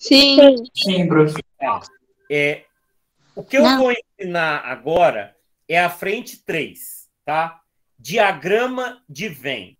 Sim. Sim, professor. É, o que eu Não. vou ensinar agora é a frente 3, tá? Diagrama de Venn.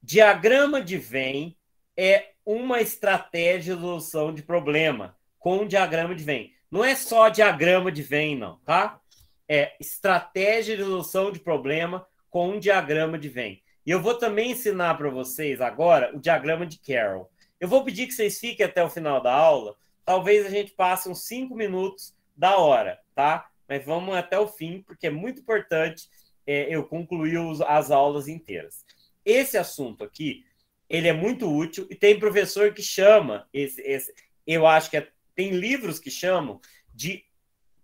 Diagrama de Venn é uma estratégia de solução de problema com um diagrama de Venn. Não é só diagrama de Venn, não, tá? É estratégia de resolução de problema com um diagrama de Venn. E eu vou também ensinar para vocês agora o diagrama de Carroll. Eu vou pedir que vocês fiquem até o final da aula. Talvez a gente passe uns cinco minutos da hora, tá? Mas vamos até o fim, porque é muito importante é, eu concluir os, as aulas inteiras. Esse assunto aqui, ele é muito útil e tem professor que chama, esse, esse eu acho que é, tem livros que chamam de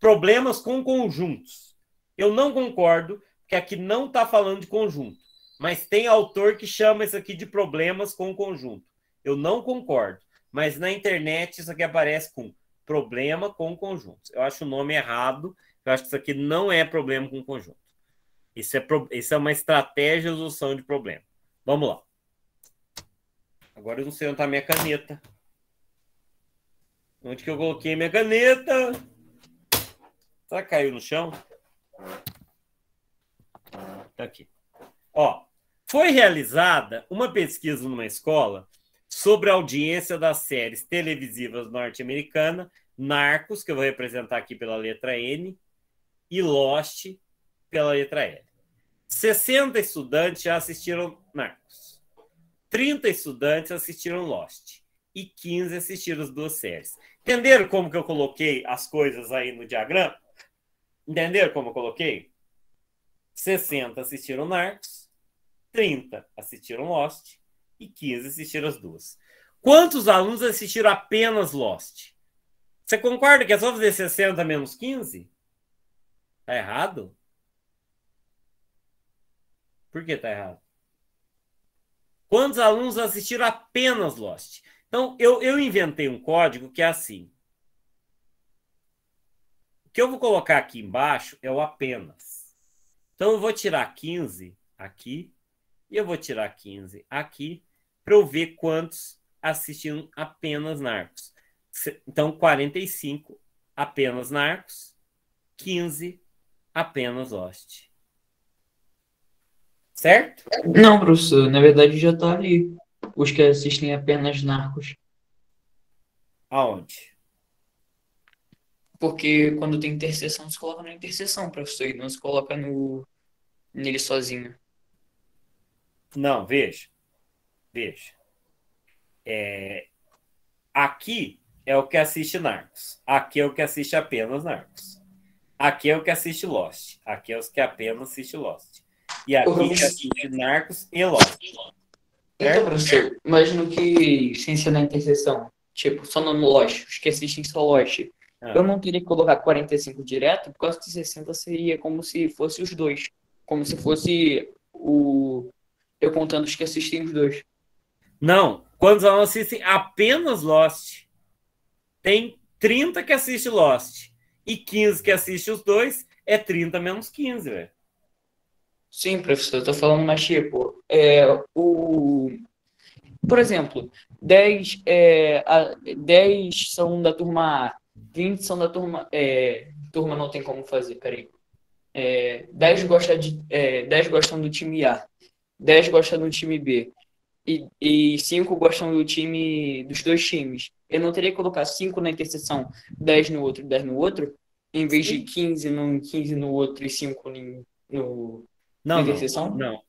problemas com conjuntos. Eu não concordo, porque aqui não está falando de conjunto, mas tem autor que chama isso aqui de problemas com conjunto. Eu não concordo. Mas na internet isso aqui aparece com problema com conjuntos. Eu acho o nome errado. Eu acho que isso aqui não é problema com conjunto. Isso é, pro... isso é uma estratégia de resolução de problema. Vamos lá. Agora eu não sei onde está minha caneta. Onde que eu coloquei minha caneta? Será que caiu no chão? Está aqui. Ó, foi realizada uma pesquisa numa escola sobre a audiência das séries televisivas norte-americana, Narcos, que eu vou representar aqui pela letra N, e Lost pela letra L. 60 estudantes já assistiram Narcos. 30 estudantes assistiram Lost e 15 assistiram as duas séries. Entenderam como que eu coloquei as coisas aí no diagrama? Entenderam como eu coloquei? 60 assistiram Narcos, 30 assistiram Lost e 15 assistiram as duas. Quantos alunos assistiram apenas Lost? Você concorda que é só fazer 60 menos 15? Tá errado? Por que tá errado? Quantos alunos assistiram apenas Lost? Então, eu, eu inventei um código que é assim. O que eu vou colocar aqui embaixo é o apenas. Então, eu vou tirar 15 aqui, e eu vou tirar 15 aqui, para eu ver quantos assistiram apenas Narcos. Então, 45 apenas Narcos, 15 apenas Host. Certo? Não, professor, na verdade já está ali. Os que assistem apenas Narcos. Aonde? Porque quando tem interseção, se coloca na interseção, professor, e não se coloca no nele sozinho. Não, veja. Veja. É, aqui é o que assiste Narcos. Aqui é o que assiste apenas Narcos. Aqui é o que assiste Lost. Aqui é os que apenas assiste Lost. E aqui Ô, que assiste Narcos e Lost. Então, certo? Então, professor, mas no que se ensina na interseção, tipo, só no Lost, os que assistem só Lost, ah. eu não teria que colocar 45 direto, porque causa que 60 seria como se fosse os dois. Como se fosse o. Eu contando os que assistem os dois. Não, quando não assistem apenas Lost? Tem 30 que assiste Lost e 15 que assiste os dois, é 30 menos 15, velho. Sim, professor, eu tô falando, mas tipo, é, o... por exemplo, 10, é, a, 10 são da turma A, 20 são da turma. É, turma não tem como fazer, peraí. É, 10, gosta de, é, 10 gostam do time A, 10 gostam do time B, e, e cinco gostam do time dos dois times. Eu não teria que colocar cinco na interseção, dez no outro, dez no outro, em vez de 15 num, 15 no outro e cinco no, não, não, não,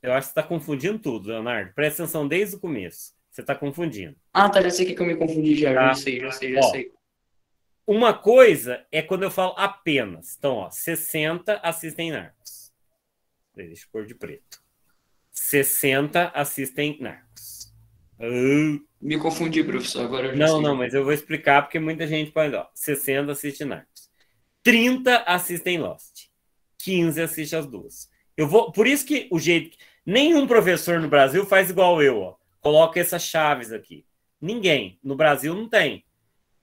eu acho que você está confundindo tudo, Leonardo. Presta atenção desde o começo. Você está confundindo. Ah, tá, já sei que eu me confundi já. Tá? Já sei, já sei, já ó, sei. Uma coisa é quando eu falo apenas. Então, ó, 60 assistem Narcos. Deixa eu pôr de preto. 60 assistem Narcos. Me confundi, professor. Agora Não, sei. não, mas eu vou explicar porque muita gente pode. Ó, 60 assiste Narcos. 30 assistem Lost. 15 assiste as duas. Eu vou. Por isso que o jeito. Nenhum professor no Brasil faz igual eu, ó. Coloca essas chaves aqui. Ninguém. No Brasil não tem.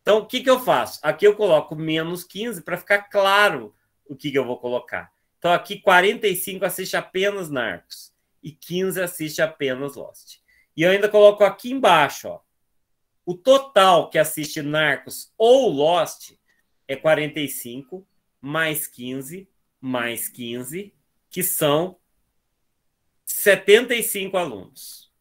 Então, o que, que eu faço? Aqui eu coloco menos 15 para ficar claro o que, que eu vou colocar. Então, aqui 45 assiste apenas Narcos e 15 assiste apenas Lost. E eu ainda coloco aqui embaixo, ó. O total que assiste Narcos ou Lost é 45 mais 15 mais 15, que são 75 alunos.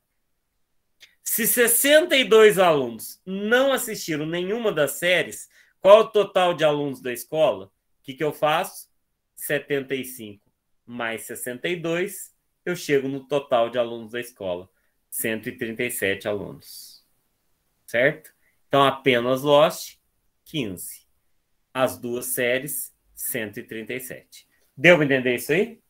Se 62 alunos não assistiram nenhuma das séries, qual é o total de alunos da escola? O que, que eu faço? 75 mais 62, eu chego no total de alunos da escola, 137 alunos. Certo? Então, apenas Lost, 15. As duas séries, 137. Deu para entender isso aí?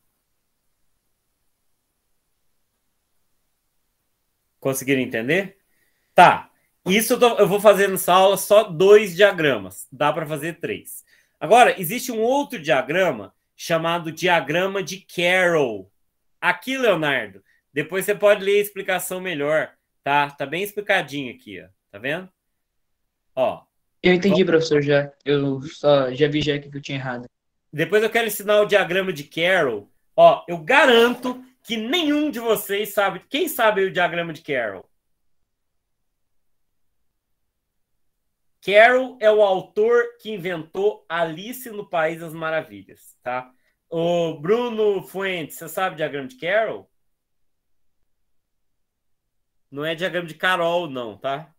Conseguiram entender? Tá. Isso eu, tô, eu vou fazer nessa aula só dois diagramas. Dá para fazer três. Agora, existe um outro diagrama chamado diagrama de Carroll Aqui, Leonardo, depois você pode ler a explicação melhor, tá? Tá bem explicadinho aqui, ó. Tá vendo? Ó. Eu entendi, professor, já. Eu só já vi já que eu tinha errado. Depois eu quero ensinar o diagrama de Carroll. Ó, eu garanto que nenhum de vocês sabe. Quem sabe o diagrama de Carroll? Carroll é o autor que inventou Alice no País das Maravilhas, tá? O Bruno Fuentes, você sabe diagrama de Carol? Não é diagrama de Carol, não, tá?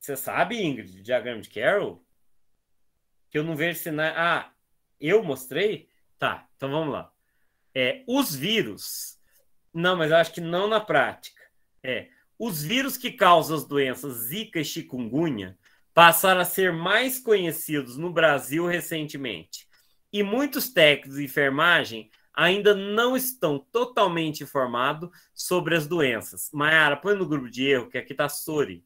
Você sabe, Ingrid, diagrama de Carol? Que eu não vejo sinais. Ah, eu mostrei? Tá, então vamos lá. É, os vírus. Não, mas eu acho que não na prática. É, os vírus que causam as doenças Zika e chikungunya passaram a ser mais conhecidos no Brasil recentemente. E muitos técnicos de enfermagem ainda não estão totalmente informados sobre as doenças. Mayara, põe no grupo de erro, que aqui está Sori.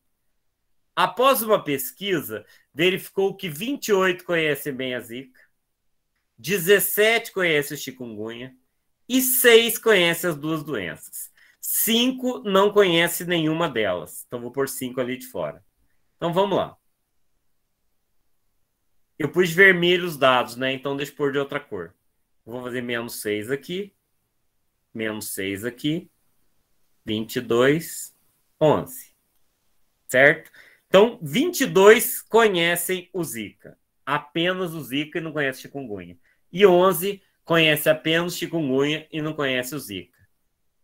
Após uma pesquisa, verificou que 28 conhecem bem a Zika, 17 conhecem o chikungunya e 6 conhecem as duas doenças. 5 não conhece nenhuma delas. Então vou pôr 5 ali de fora. Então vamos lá. Eu pus vermelho os dados, né? Então deixa eu pôr de outra cor. Vou fazer menos 6 aqui. Menos 6 aqui. 22, 11. Certo? Então, 22 conhecem o Zika. Apenas o Zika e não conhece o chikungunya. E 11 conhece apenas o chikungunya e não conhece o Zika.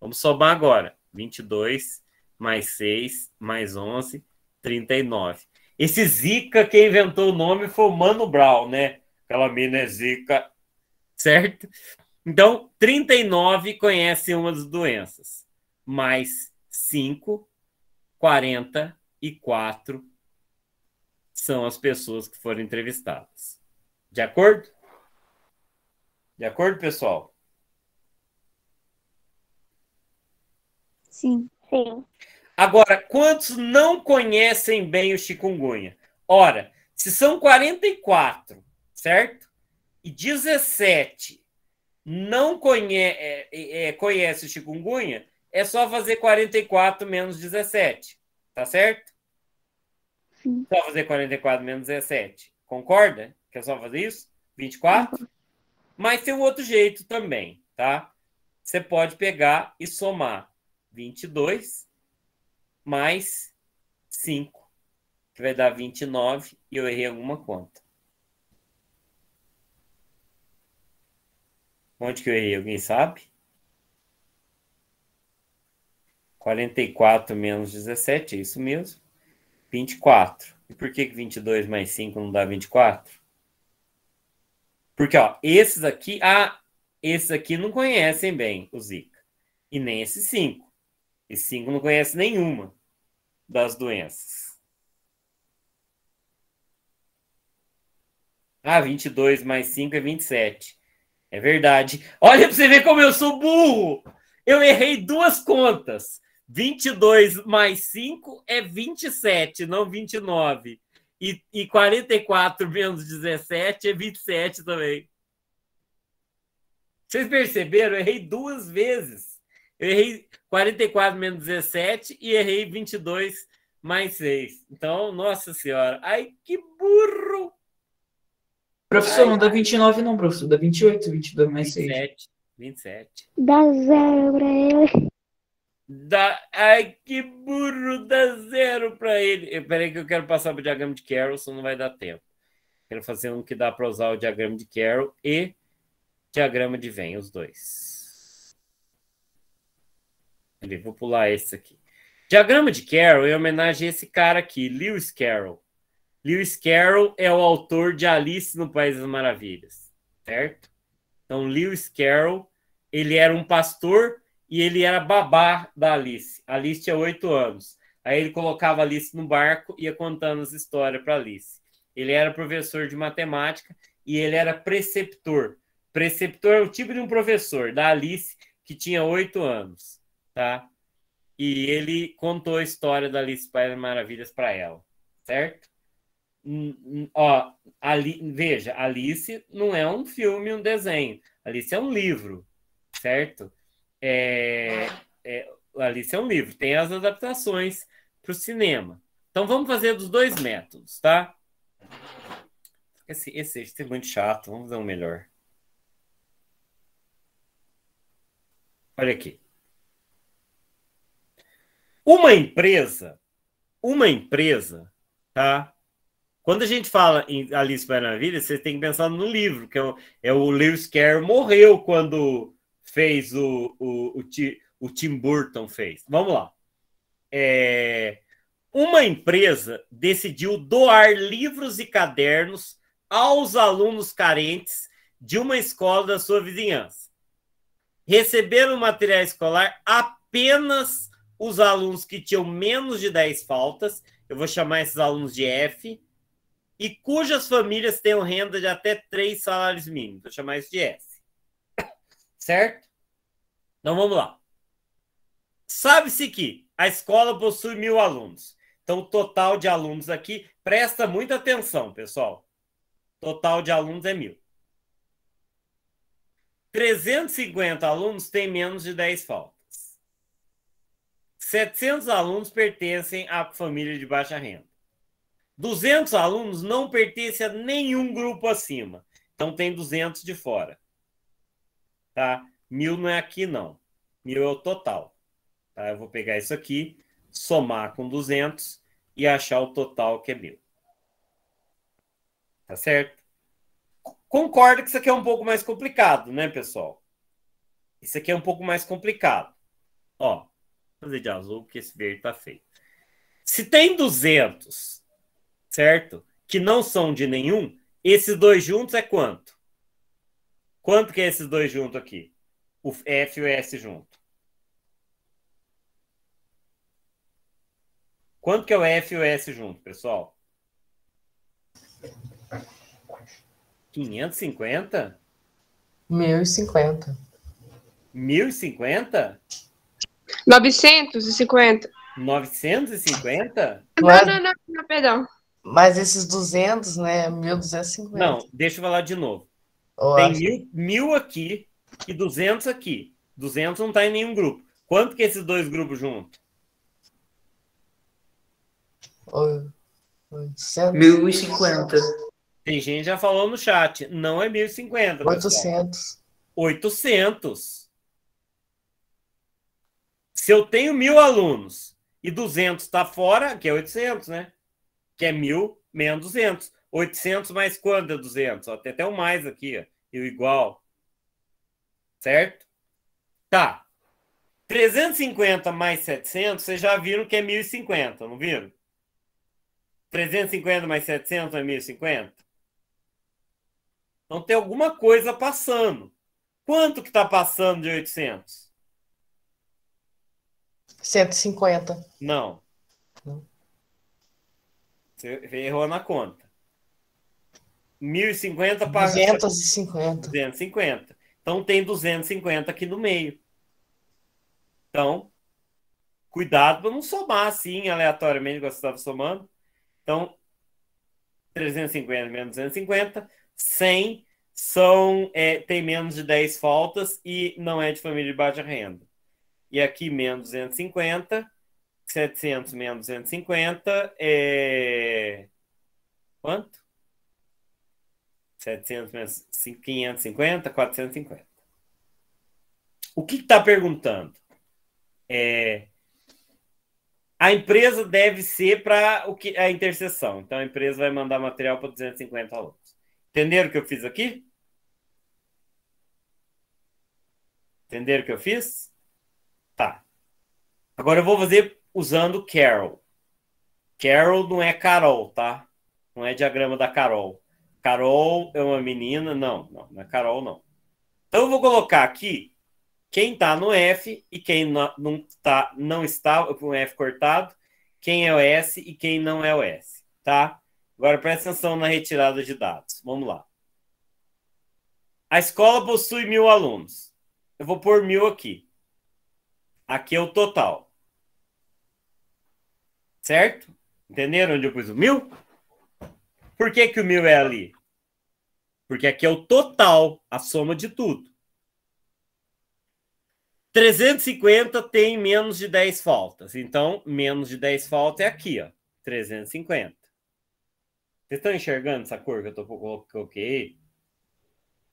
Vamos somar agora. 22 mais 6 mais 11, 39. Esse Zika, quem inventou o nome foi o Mano Brown, né? Aquela mina é Zika, certo? Então, 39 conhecem uma das doenças, mais 5, 44 são as pessoas que foram entrevistadas. De acordo? De acordo, pessoal? Sim, sim. Agora, quantos não conhecem bem o chikungunya? Ora, se são 44, certo? E 17 não conhe é, é, é, conhece o chikungunya, é só fazer 44 menos 17, tá certo? Sim. Só fazer 44 menos 17. Concorda? Que é só fazer isso? 24? Uhum. Mas tem um outro jeito também, tá? Você pode pegar e somar 22 mais 5, que vai dar 29, e eu errei alguma conta. Onde que eu errei? Alguém sabe? 44 menos 17, é isso mesmo. 24. E por que 22 mais 5 não dá 24? Porque, ó, esses aqui... Ah, esses aqui não conhecem bem o Zika. E nem esses 5. E 5 não conhece nenhuma das doenças. Ah, 22 mais 5 é 27. É verdade. Olha para você ver como eu sou burro! Eu errei duas contas. 22 mais 5 é 27, não 29. E, e 44 menos 17 é 27 também. Vocês perceberam? Eu errei duas vezes. Eu errei 44 menos 17 e errei 22 mais 6. Então, nossa senhora. Ai, que burro! Professor, ai, não dá 29 não, professor. Dá 28, 22 mais 6. 27, Dá zero pra ele. Dá... Ai, que burro! Dá zero pra ele. Espera aí que eu quero passar pro diagrama de Carol, senão não vai dar tempo. Quero fazer um que dá para usar o diagrama de Carol e diagrama de Venn, os dois. Vou pular esse aqui. Diagrama de Carroll é homenagem a esse cara aqui, Lewis Carroll. Lewis Carroll é o autor de Alice no País das Maravilhas, certo? Então, Lewis Carroll, ele era um pastor e ele era babá da Alice. A Alice tinha oito anos. Aí ele colocava Alice no barco e ia contando as histórias para Alice. Ele era professor de matemática e ele era preceptor. Preceptor é o tipo de um professor da Alice que tinha oito anos tá? E ele contou a história da Alice as Maravilhas para ela, certo? Ó, ali, veja, Alice não é um filme, um desenho. Alice é um livro, certo? É, é, Alice é um livro, tem as adaptações para o cinema. Então vamos fazer dos dois métodos, tá? Esse, esse, esse é muito chato, vamos dar um melhor. Olha aqui. Uma empresa, uma empresa, tá? Quando a gente fala em Alice Maravilha, você tem que pensar no livro, que é o, é o Lewis Carroll morreu quando fez o, o, o, o Tim Burton fez. Vamos lá. É, uma empresa decidiu doar livros e cadernos aos alunos carentes de uma escola da sua vizinhança. Receberam material escolar apenas os alunos que tinham menos de 10 faltas, eu vou chamar esses alunos de F, e cujas famílias tenham renda de até 3 salários mínimos, vou chamar isso de S. Certo? Então vamos lá. Sabe-se que a escola possui mil alunos. Então, o total de alunos aqui, presta muita atenção, pessoal. Total de alunos é mil. 350 alunos têm menos de 10 faltas. 700 alunos pertencem à família de baixa renda. 200 alunos não pertencem a nenhum grupo acima. Então tem 200 de fora. Tá? Mil não é aqui, não. Mil é o total. Tá? Eu vou pegar isso aqui, somar com 200 e achar o total que é mil. Tá certo? Concordo que isso aqui é um pouco mais complicado, né, pessoal? Isso aqui é um pouco mais complicado. Ó, fazer de azul, porque esse verde tá feio. Se tem 200, certo? Que não são de nenhum, esses dois juntos é quanto? Quanto que é esses dois juntos aqui? O F e o S junto. Quanto que é o F e o S junto, pessoal? 550? 1050. 1050? 950. 950? Não, não, não, não, perdão. Mas esses 200, né? 1.250. Não, deixa eu falar de novo. Oh, Tem mil, mil aqui e 200 aqui. 200 não está em nenhum grupo. Quanto que esses dois grupos juntos? 1.050. Tem gente já falou no chat. Não é 1.050. 800. 800. Se eu tenho mil alunos e 200 está fora, que é 800, né? Que é mil menos 200. 800 mais quanto é 200? Ó, tem até o um mais aqui, ó, e o igual. Certo? Tá. 350 mais 700, vocês já viram que é 1050, não viram? 350 mais 700 é 1050? Então tem alguma coisa passando. Quanto que está passando de 800? 150. Não. Você errou na conta. 1050 para 250. 250. Então tem 250 aqui no meio. Então, cuidado para não somar assim aleatoriamente, como você estava somando. Então, 350 menos 250, 100 são, é, tem menos de 10 faltas e não é de família de baixa renda. E aqui, menos 250. 700 menos 250 é. Quanto? 700 menos 550, 450. O que está perguntando? É, a empresa deve ser para o que a interseção. Então a empresa vai mandar material para 250 alunos. Entenderam o que eu fiz aqui? Entenderam o que eu fiz? Tá. Agora eu vou fazer usando Carol. Carol não é Carol, tá? Não é diagrama da Carol. Carol é uma menina. Não, não, não é Carol, não. Então eu vou colocar aqui quem tá no F e quem não, não, tá, não está com F cortado, quem é o S e quem não é o S, tá? Agora presta atenção na retirada de dados. Vamos lá. A escola possui mil alunos. Eu vou pôr mil aqui. Aqui é o total. Certo? Entenderam onde eu pus o mil? Por que, que o mil é ali? Porque aqui é o total, a soma de tudo. 350 tem menos de 10 faltas. Então, menos de 10 faltas é aqui, ó. 350. Vocês estão enxergando essa cor que eu tô coloquei?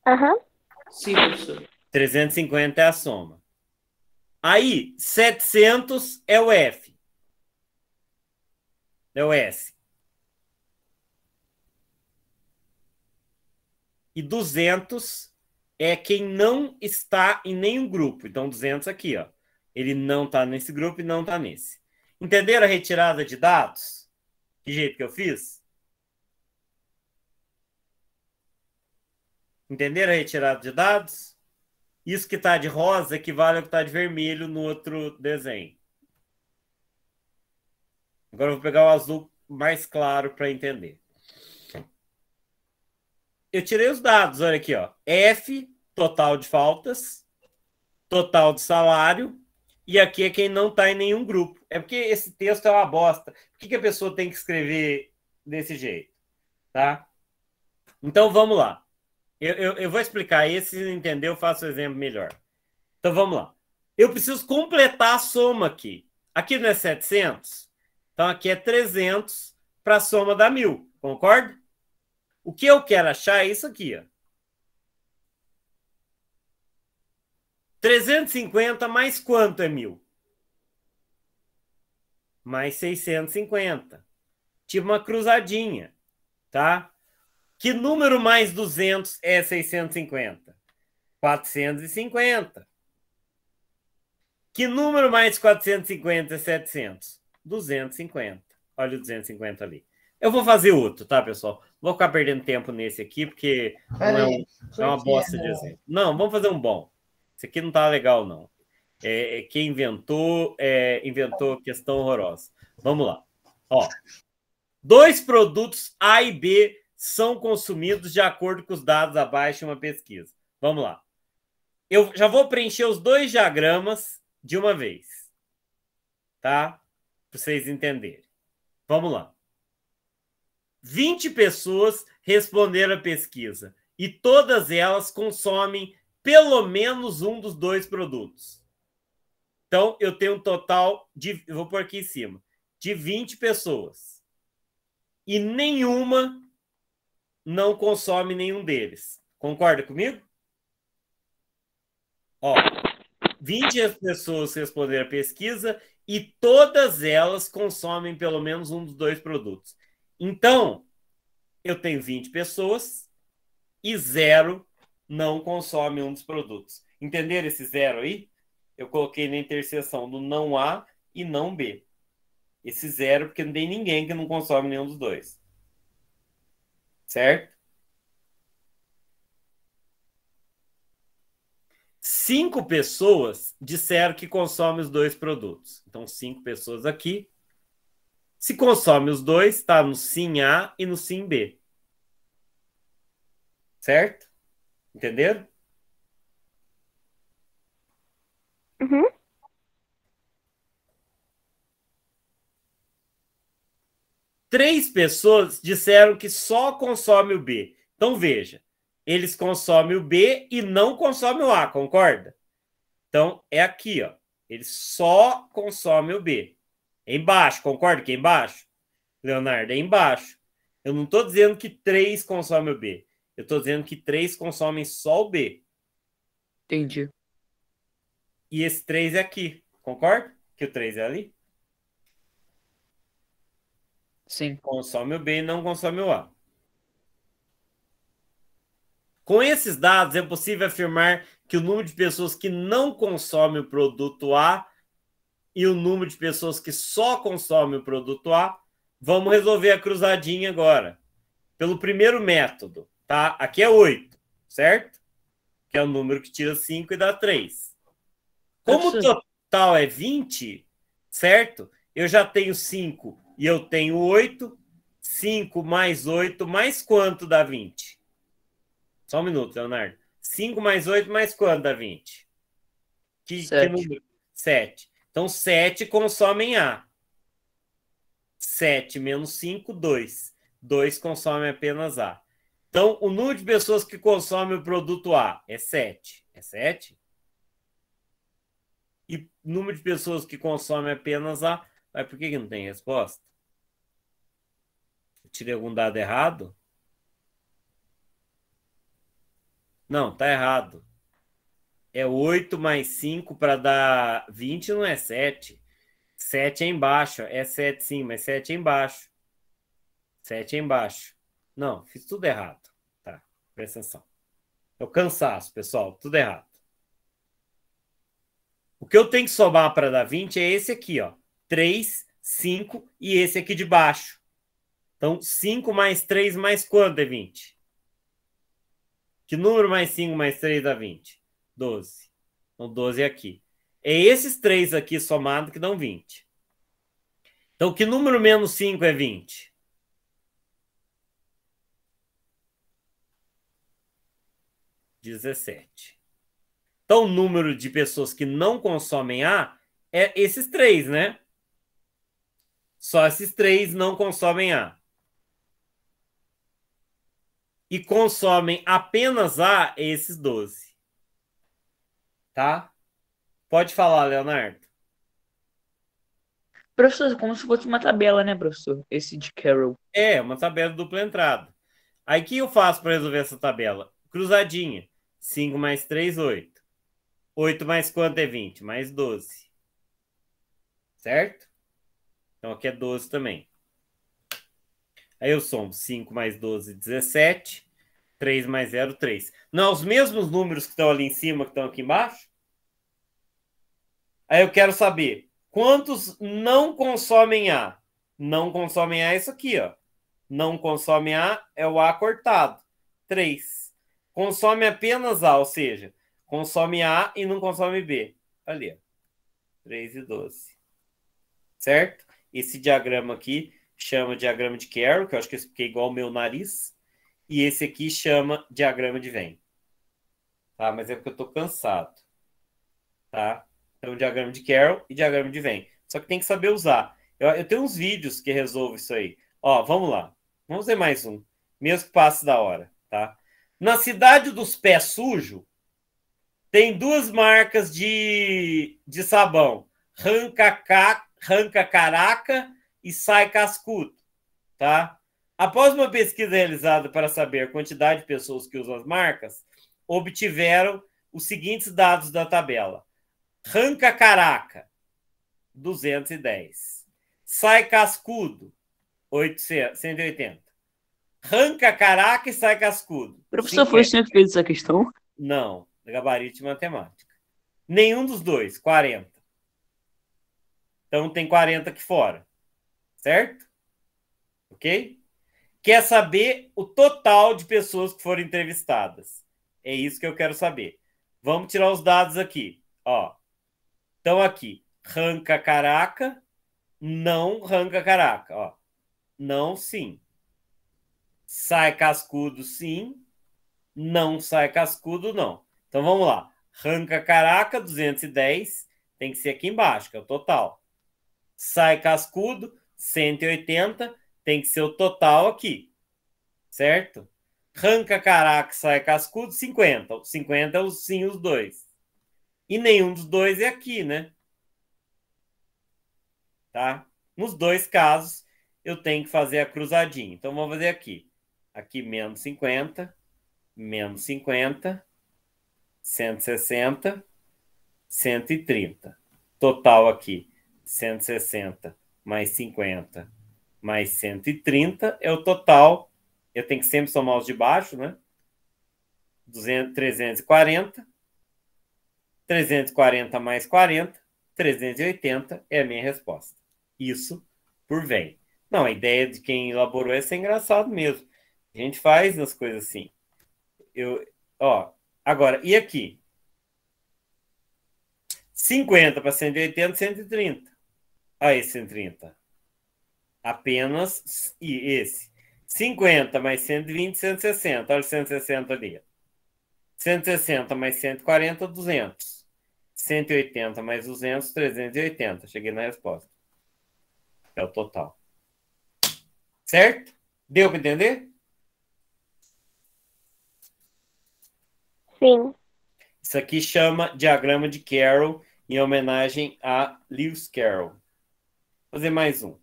Aham. Uhum. Sim, professor. 350 é a soma. Aí, 700 é o F. É o S. E 200 é quem não está em nenhum grupo. Então, 200 aqui, ó. Ele não está nesse grupo e não está nesse. Entenderam a retirada de dados? Que jeito que eu fiz? Entenderam a retirada de dados? isso que está de rosa equivale ao que está de vermelho no outro desenho. Agora eu vou pegar o azul mais claro para entender. Eu tirei os dados, olha aqui, ó. F, total de faltas, total de salário, e aqui é quem não está em nenhum grupo. É porque esse texto é uma bosta. Por que, que a pessoa tem que escrever desse jeito? Tá? Então vamos lá. Eu, eu, eu vou explicar aí, se entender, eu faço um exemplo melhor. Então vamos lá. Eu preciso completar a soma aqui. Aqui não é 700? Então aqui é 300 para a soma da 1000, concorda? O que eu quero achar é isso aqui, ó. 350 mais quanto é 1000? Mais 650. Tive tipo uma cruzadinha, tá? tá? Que número mais 200 é 650? 450. Que número mais 450 é 700? 250. Olha o 250 ali. Eu vou fazer outro, tá, pessoal? Vou ficar perdendo tempo nesse aqui, porque Pera não é, um, é uma bosta de exemplo. Não, vamos fazer um bom. Esse aqui não tá legal, não. É, é quem inventou, é, inventou questão horrorosa. Vamos lá. Ó, dois produtos A e B são consumidos de acordo com os dados abaixo de uma pesquisa. Vamos lá. Eu já vou preencher os dois diagramas de uma vez, tá? Para vocês entenderem. Vamos lá. 20 pessoas responderam a pesquisa e todas elas consomem pelo menos um dos dois produtos. Então, eu tenho um total de, vou por aqui em cima, de 20 pessoas. E nenhuma não consome nenhum deles. Concorda comigo? Ó, 20 pessoas responderam a pesquisa e todas elas consomem pelo menos um dos dois produtos. Então, eu tenho 20 pessoas e zero não consome um dos produtos. Entenderam esse zero aí? Eu coloquei na interseção do não A e não B. Esse zero, porque não tem ninguém que não consome nenhum dos dois certo? Cinco pessoas disseram que consomem os dois produtos. Então, cinco pessoas aqui. Se consome os dois, está no sim A e no sim B. Certo? Entenderam? Três pessoas disseram que só consome o B. Então veja, eles consomem o B e não consomem o A, concorda? Então é aqui, ó. Eles só consomem o B. É embaixo, concorda que é embaixo? Leonardo, é embaixo. Eu não estou dizendo que três consomem o B. Eu estou dizendo que três consomem só o B. Entendi. E esse 3 é aqui, concorda? Que o 3 é ali? Sim. Consome o B e não consome o A. Com esses dados, é possível afirmar que o número de pessoas que não consomem o produto A e o número de pessoas que só consomem o produto A. Vamos resolver a cruzadinha agora. Pelo primeiro método, tá? Aqui é 8, certo? Que é o número que tira 5 e dá 3. Como o total é 20, certo? Eu já tenho 5 e eu tenho 8, 5 mais 8 mais quanto dá 20? Só um minuto, Leonardo. 5 mais 8 mais quanto dá 20? Que, 7. Que 7. Então, 7 consomem A. 7 menos 5, 2. 2 consome apenas A. Então, o número de pessoas que consomem o produto A é 7. É 7? E número de pessoas que consomem apenas A mas por que, que não tem resposta? Eu tirei algum dado errado? Não, tá errado. É 8 mais 5 para dar 20 não é 7. 7 é embaixo. É 7 sim, mas 7 é embaixo. 7 é embaixo. Não, fiz tudo errado. Tá, presta atenção. É o cansaço, pessoal. Tudo errado. O que eu tenho que somar para dar 20 é esse aqui, ó. 3, 5 e esse aqui de baixo. Então, 5 mais 3 mais quanto é 20? Que número mais 5 mais 3 dá 20? 12. Então, 12 é aqui. É esses três aqui somados que dão 20. Então, que número menos 5 é 20? Dezessete. Então, o número de pessoas que não consomem A é esses três, né? Só esses três não consomem A. E consomem apenas A esses 12. Tá? Pode falar, Leonardo. Professor, como se fosse uma tabela, né, professor? Esse de Carol. É, uma tabela dupla entrada. Aí o que eu faço para resolver essa tabela? Cruzadinha. 5 mais 3, 8. 8 mais quanto é 20? Mais 12. Certo? Então aqui é 12 também. Aí eu somo 5 mais 12, 17. 3 mais 0, 3. Não é os mesmos números que estão ali em cima, que estão aqui embaixo? Aí eu quero saber quantos não consomem A. Não consomem A é isso aqui, ó. Não consomem A é o A cortado. 3. Consome apenas A, ou seja, consome A e não consome B. Tá ali, ó. 3 e 12. Certo? Esse diagrama aqui chama diagrama de Carroll, que eu acho que eu expliquei igual ao meu nariz. E esse aqui chama diagrama de Venn. Tá? Mas é porque eu estou cansado. Tá? Então, diagrama de Carroll e diagrama de Venn. Só que tem que saber usar. Eu, eu tenho uns vídeos que resolvem isso aí. Ó, vamos lá. Vamos ver mais um. Mesmo que passe da hora, tá? Na cidade dos pés sujos, tem duas marcas de, de sabão. Rancacá arranca caraca e sai cascudo, tá? Após uma pesquisa realizada para saber a quantidade de pessoas que usam as marcas, obtiveram os seguintes dados da tabela. Ranca Caraca, 210. Sai Cascudo, 800, 180. Ranca Caraca e Sai Cascudo. Professor, 50. foi o senhor que fez essa questão? Não, gabarito de matemática. Nenhum dos dois, 40. Então tem 40 aqui fora. Certo? Ok? Quer saber o total de pessoas que foram entrevistadas. É isso que eu quero saber. Vamos tirar os dados aqui. Ó. Então aqui, ranca caraca, não ranca caraca, ó. Não sim. Sai cascudo sim, não sai cascudo não. Então vamos lá. Ranca caraca 210 tem que ser aqui embaixo, que é o total sai cascudo, 180, tem que ser o total aqui, certo? Ranca caraca, sai cascudo, 50. 50 é o sim os dois. E nenhum dos dois é aqui, né? Tá? Nos dois casos, eu tenho que fazer a cruzadinha. Então, vou fazer aqui. Aqui, menos 50, menos 50, 160, 130. Total aqui, 160 mais 50 mais 130 é o total. Eu tenho que sempre somar os de baixo, né? 200, 340. 340 mais 40, 380 é a minha resposta. Isso por vem. Não, a ideia de quem elaborou essa é engraçado mesmo. A gente faz as coisas assim. Eu, ó, agora, e aqui? 50 para 180, 130 a esse 130. Apenas e esse. 50 mais 120, 160. Olha 160 ali. 160 mais 140, 200. 180 mais 200, 380. Cheguei na resposta. É o total. Certo? Deu para entender? Sim. Isso aqui chama diagrama de Carroll em homenagem a Lewis Carroll fazer mais um.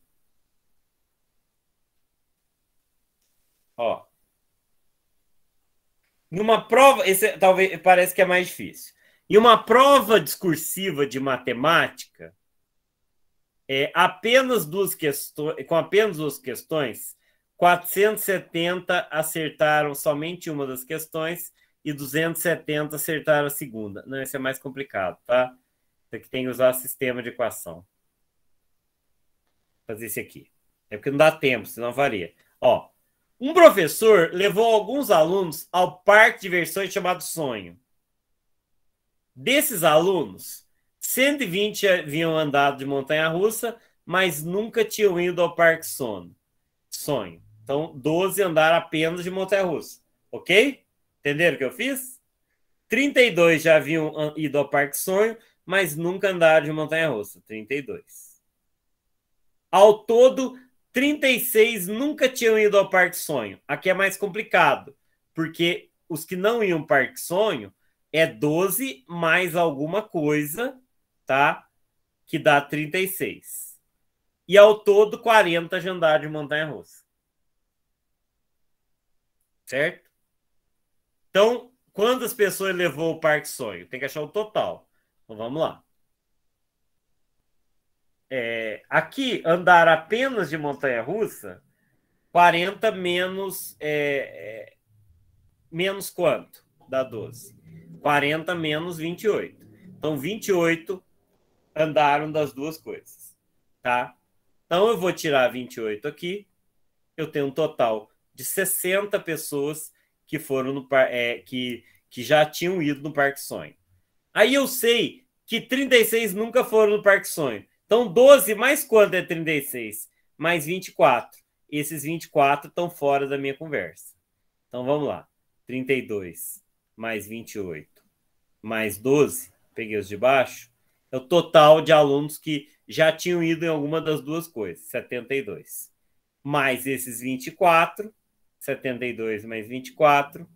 Ó. Numa prova, esse é, talvez parece que é mais difícil. E uma prova discursiva de matemática, é, apenas duas questões, com apenas duas questões, 470 acertaram somente uma das questões e 270 acertaram a segunda. Não, esse é mais complicado, tá? Você que tem que usar sistema de equação fazer esse aqui. É porque não dá tempo, senão varia. Ó, um professor levou alguns alunos ao parque de diversões chamado Sonho. Desses alunos, 120 haviam andado de montanha russa, mas nunca tinham ido ao parque sono. Sonho. Então, 12 andaram apenas de montanha russa. Ok? Entenderam o que eu fiz? 32 já haviam ido ao parque sonho, mas nunca andaram de montanha russa. 32. Ao todo, 36 nunca tinham ido ao Parque Sonho. Aqui é mais complicado, porque os que não iam ao Parque Sonho é 12 mais alguma coisa, tá? Que dá 36. E ao todo, 40 já andaram de montanha russa. Certo? Então, quantas pessoas levou o Parque Sonho? Tem que achar o total. Então vamos lá é, aqui, andar apenas de montanha russa, 40 menos. É, é, menos quanto? da 12. 40 menos 28. Então, 28 andaram das duas coisas, tá? Então, eu vou tirar 28 aqui. Eu tenho um total de 60 pessoas que foram no é, que, que já tinham ido no Parque Sonho. Aí eu sei que 36 nunca foram no Parque Sonho. Então, 12 mais quanto é 36? Mais 24. Esses 24 estão fora da minha conversa. Então, vamos lá. 32 mais 28 mais 12, peguei os de baixo, é o total de alunos que já tinham ido em alguma das duas coisas, 72. Mais esses 24, 72 mais 24,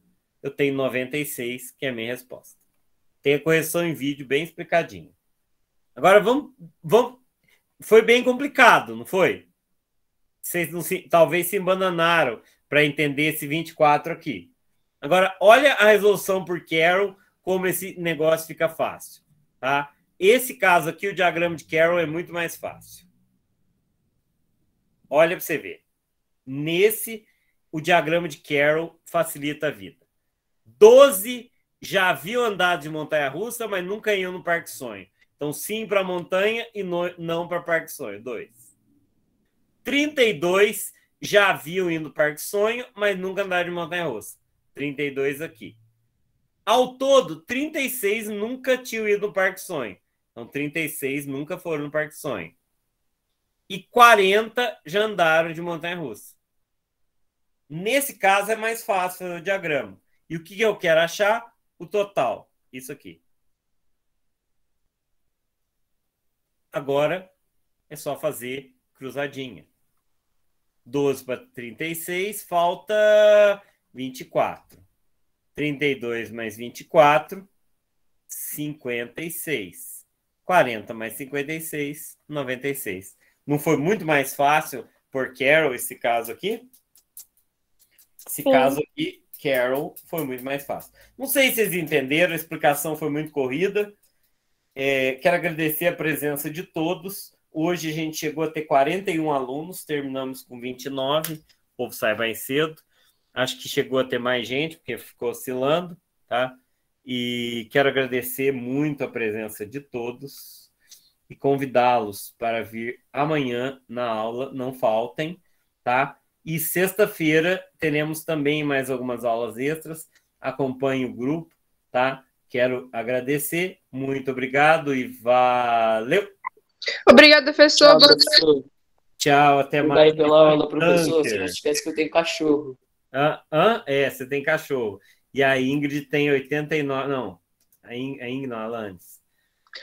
eu tenho 96, que é a minha resposta. Tem a correção em vídeo bem explicadinho. Agora vamos, vamos foi bem complicado, não foi? Vocês não se, talvez se embananaram para entender esse 24 aqui. Agora, olha a resolução por Carroll, como esse negócio fica fácil. Tá? Esse caso aqui, o diagrama de Carroll é muito mais fácil. Olha para você ver. Nesse, o diagrama de Carroll facilita a vida. 12 já viu andar de montanha-russa, mas nunca iam no Parque Sonho. Então, sim para montanha e no, não para Parque Sonho. Dois. 32 já haviam ido para Parque Sonho, mas nunca andaram de montanha russa. 32 aqui. Ao todo, 36 nunca tinham ido no Parque Sonho. Então, 36 nunca foram no Parque Sonho. E 40 já andaram de montanha russa. Nesse caso, é mais fácil fazer o diagrama. E o que eu quero achar? O total. Isso aqui. Agora é só fazer cruzadinha. 12 para 36, falta 24. 32 mais 24, 56. 40 mais 56, 96. Não foi muito mais fácil por Carol esse caso aqui? Esse Sim. caso aqui, Carol, foi muito mais fácil. Não sei se vocês entenderam, a explicação foi muito corrida. É, quero agradecer a presença de todos. Hoje a gente chegou a ter 41 alunos, terminamos com 29. O povo sai mais cedo. Acho que chegou a ter mais gente, porque ficou oscilando, tá? E quero agradecer muito a presença de todos e convidá-los para vir amanhã na aula, não faltem, tá? E sexta-feira teremos também mais algumas aulas extras. Acompanhe o grupo, tá? Quero agradecer, muito obrigado e valeu. Obrigado, professor. Tchau, professor. Tchau até mais. Obrigado pela aula, professor. Se não esquece que eu tenho cachorro. Ah, ah, é, você tem cachorro. E a Ingrid tem 89. Não, a Ingrid não, a Landes.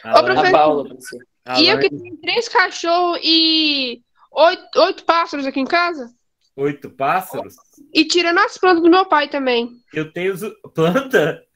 A, Ô, Paula, professor. e eu que tenho três cachorros e oito, oito pássaros aqui em casa? Oito pássaros? E tirando as plantas do meu pai também. Eu tenho planta?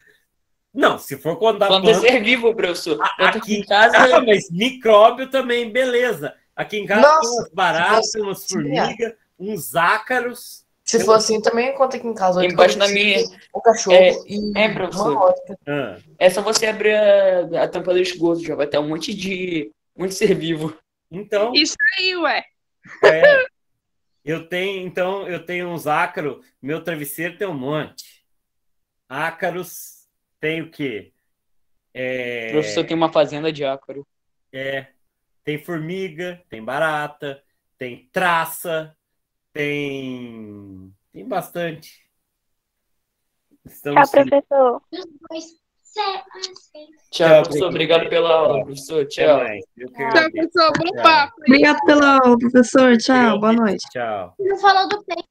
Não, se for contar planta... Planta é vivo, professor. aqui em casa... Ah, mas micróbio também, beleza. Aqui em casa Nossa, tem umas baratas, umas assim, é. formigas, uns ácaros. Se eu... for assim, também conta aqui em casa. Embaixo da minha... Assim, um cachorro é, e é, professor. Ah. É só você abrir a, a tampa do esgoto, já vai ter um monte de... muito ser vivo. Então... Isso aí, ué. É. Eu tenho, então, eu tenho uns ácaros. Meu travesseiro tem um monte. Ácaros tem o quê? É... O professor tem uma fazenda de ácaro. É. Tem formiga, tem barata, tem traça, tem. Tem bastante. Estamos Tchau, professor. Tchau, Tchau professor. Obrigado pela aula, professor. Tchau. Tchau, professor. Bom papo. Obrigado pela aula, professor. Tchau. Boa noite. Tchau. Não falou do peito.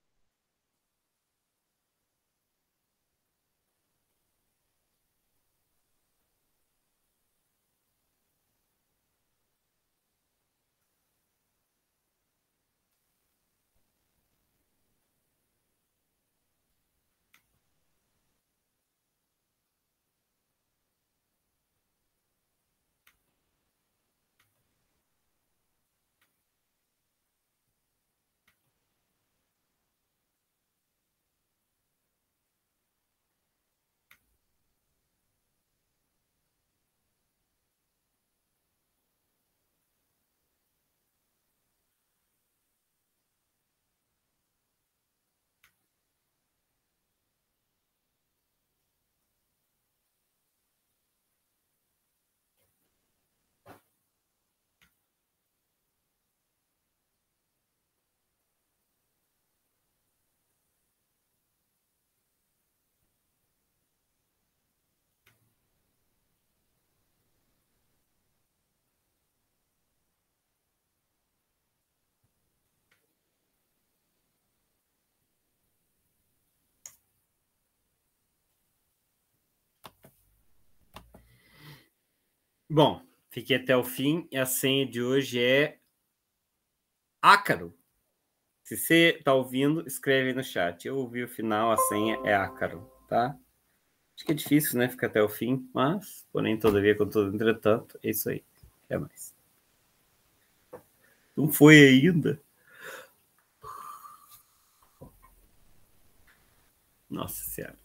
Bom, fiquei até o fim e a senha de hoje é ácaro. Se você está ouvindo, escreve aí no chat. Eu ouvi o final, a senha é ácaro, tá? Acho que é difícil, né? Ficar até o fim, mas, porém, todavia, contudo, entretanto, é isso aí. Até mais. Não foi ainda? Nossa Senhora.